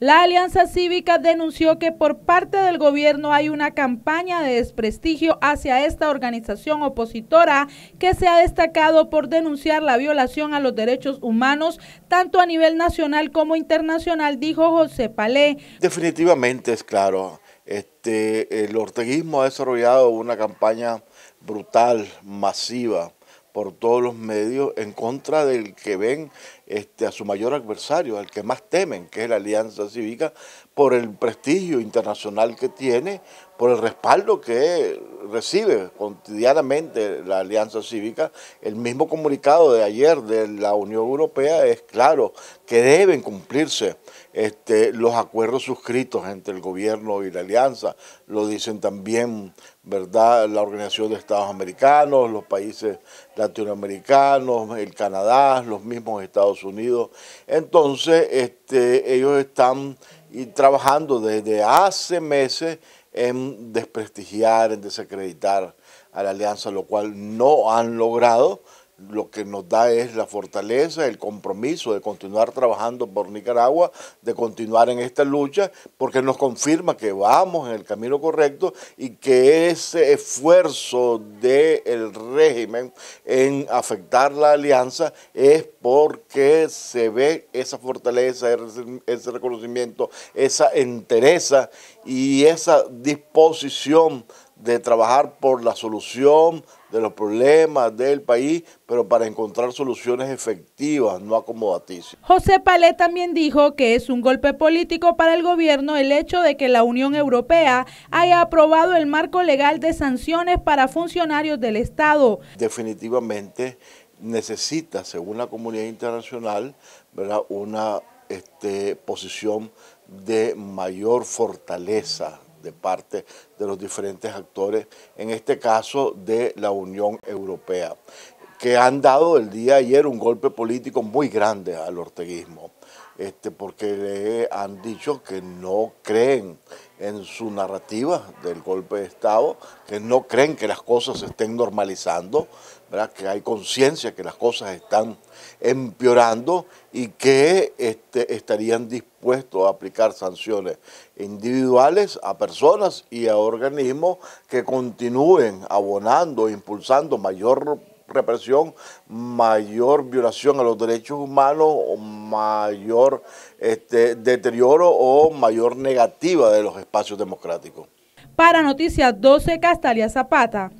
La Alianza Cívica denunció que por parte del gobierno hay una campaña de desprestigio hacia esta organización opositora que se ha destacado por denunciar la violación a los derechos humanos tanto a nivel nacional como internacional, dijo José Palé. Definitivamente es claro, este, el orteguismo ha desarrollado una campaña brutal, masiva, por todos los medios en contra del que ven este, a su mayor adversario, al que más temen, que es la Alianza Cívica, por el prestigio internacional que tiene, por el respaldo que recibe cotidianamente la Alianza Cívica. El mismo comunicado de ayer de la Unión Europea es claro que deben cumplirse este, los acuerdos suscritos entre el gobierno y la Alianza. Lo dicen también ¿verdad? La Organización de Estados Americanos, los países latinoamericanos, el Canadá, los mismos Estados Unidos. Entonces, este, ellos están trabajando desde hace meses en desprestigiar, en desacreditar a la alianza, lo cual no han logrado lo que nos da es la fortaleza, el compromiso de continuar trabajando por Nicaragua, de continuar en esta lucha, porque nos confirma que vamos en el camino correcto y que ese esfuerzo del régimen en afectar la alianza es porque se ve esa fortaleza, ese reconocimiento, esa entereza y esa disposición de trabajar por la solución de los problemas del país, pero para encontrar soluciones efectivas, no acomodaticias. José Palé también dijo que es un golpe político para el gobierno el hecho de que la Unión Europea haya aprobado el marco legal de sanciones para funcionarios del Estado. Definitivamente necesita, según la comunidad internacional, una este, posición de mayor fortaleza de parte de los diferentes actores, en este caso de la Unión Europea, que han dado el día de ayer un golpe político muy grande al orteguismo, este, porque le han dicho que no creen en su narrativa del golpe de Estado, que no creen que las cosas se estén normalizando, ¿verdad? que hay conciencia que las cosas están empeorando y que este, estarían dispuestos a aplicar sanciones individuales a personas y a organismos que continúen abonando, impulsando mayor represión, mayor violación a los derechos humanos o mayor este, deterioro o mayor negativa de los espacios democráticos. Para Noticias 12, Castalia Zapata.